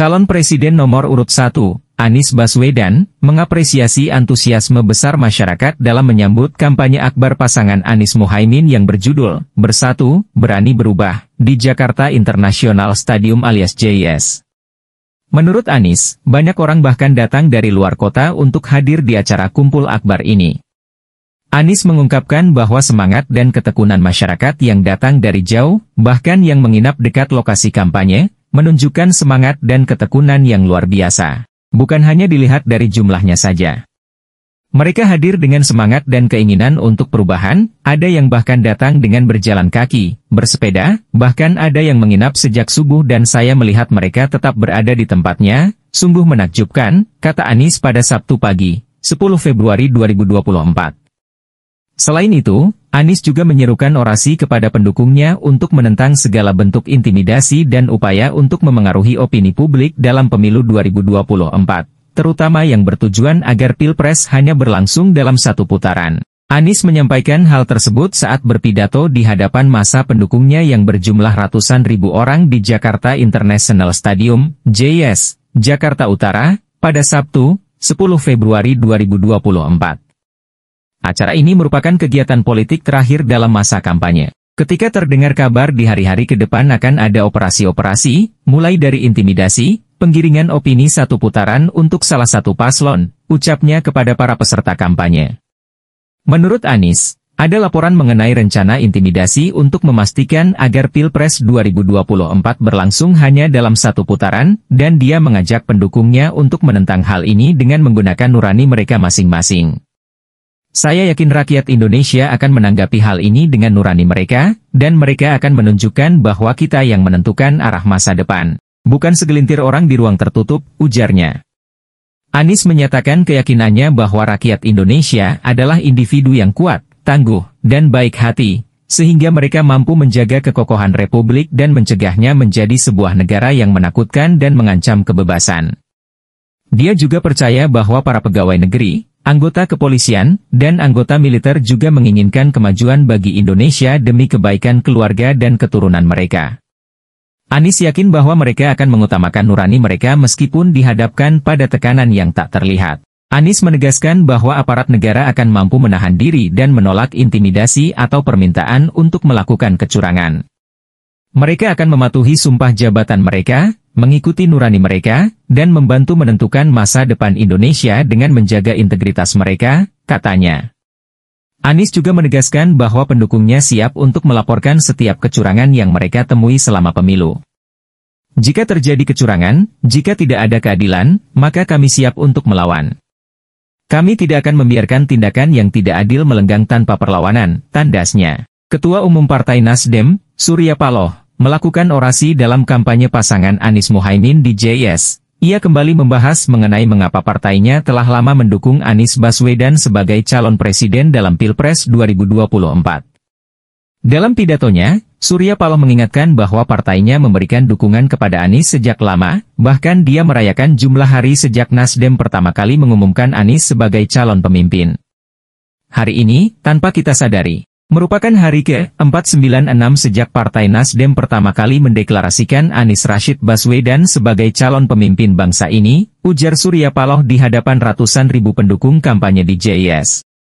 Calon Presiden nomor urut 1, Anies Baswedan, mengapresiasi antusiasme besar masyarakat dalam menyambut kampanye akbar pasangan Anies Muhaimin yang berjudul Bersatu, Berani Berubah, di Jakarta International Stadium alias JIS. Menurut Anies, banyak orang bahkan datang dari luar kota untuk hadir di acara kumpul akbar ini. Anies mengungkapkan bahwa semangat dan ketekunan masyarakat yang datang dari jauh, bahkan yang menginap dekat lokasi kampanye, menunjukkan semangat dan ketekunan yang luar biasa. Bukan hanya dilihat dari jumlahnya saja. Mereka hadir dengan semangat dan keinginan untuk perubahan, ada yang bahkan datang dengan berjalan kaki, bersepeda, bahkan ada yang menginap sejak subuh dan saya melihat mereka tetap berada di tempatnya, sungguh menakjubkan, kata Anies pada Sabtu pagi, 10 Februari 2024. Selain itu, Anies juga menyerukan orasi kepada pendukungnya untuk menentang segala bentuk intimidasi dan upaya untuk memengaruhi opini publik dalam pemilu 2024, terutama yang bertujuan agar Pilpres hanya berlangsung dalam satu putaran. Anies menyampaikan hal tersebut saat berpidato di hadapan masa pendukungnya yang berjumlah ratusan ribu orang di Jakarta International Stadium, JS, Jakarta Utara, pada Sabtu, 10 Februari 2024. Acara ini merupakan kegiatan politik terakhir dalam masa kampanye. Ketika terdengar kabar di hari-hari ke depan akan ada operasi-operasi, mulai dari intimidasi, penggiringan opini satu putaran untuk salah satu paslon, ucapnya kepada para peserta kampanye. Menurut Anies, ada laporan mengenai rencana intimidasi untuk memastikan agar Pilpres 2024 berlangsung hanya dalam satu putaran, dan dia mengajak pendukungnya untuk menentang hal ini dengan menggunakan nurani mereka masing-masing. Saya yakin rakyat Indonesia akan menanggapi hal ini dengan nurani mereka, dan mereka akan menunjukkan bahwa kita yang menentukan arah masa depan. Bukan segelintir orang di ruang tertutup, ujarnya. Anies menyatakan keyakinannya bahwa rakyat Indonesia adalah individu yang kuat, tangguh, dan baik hati, sehingga mereka mampu menjaga kekokohan republik dan mencegahnya menjadi sebuah negara yang menakutkan dan mengancam kebebasan. Dia juga percaya bahwa para pegawai negeri, Anggota kepolisian dan anggota militer juga menginginkan kemajuan bagi Indonesia demi kebaikan keluarga dan keturunan mereka. Anies yakin bahwa mereka akan mengutamakan nurani mereka meskipun dihadapkan pada tekanan yang tak terlihat. Anies menegaskan bahwa aparat negara akan mampu menahan diri dan menolak intimidasi atau permintaan untuk melakukan kecurangan. Mereka akan mematuhi sumpah jabatan mereka mengikuti nurani mereka, dan membantu menentukan masa depan Indonesia dengan menjaga integritas mereka, katanya. Anies juga menegaskan bahwa pendukungnya siap untuk melaporkan setiap kecurangan yang mereka temui selama pemilu. Jika terjadi kecurangan, jika tidak ada keadilan, maka kami siap untuk melawan. Kami tidak akan membiarkan tindakan yang tidak adil melenggang tanpa perlawanan, tandasnya. Ketua Umum Partai Nasdem, Surya Paloh, melakukan orasi dalam kampanye pasangan Anies Mohaimin di JS. Ia kembali membahas mengenai mengapa partainya telah lama mendukung Anies Baswedan sebagai calon presiden dalam Pilpres 2024. Dalam pidatonya, Surya Paloh mengingatkan bahwa partainya memberikan dukungan kepada Anies sejak lama, bahkan dia merayakan jumlah hari sejak Nasdem pertama kali mengumumkan Anies sebagai calon pemimpin. Hari ini, tanpa kita sadari, merupakan hari ke-496 sejak Partai Nasdem pertama kali mendeklarasikan Anies Rashid Baswedan sebagai calon pemimpin bangsa ini, ujar Surya Paloh di hadapan ratusan ribu pendukung kampanye di JIS. E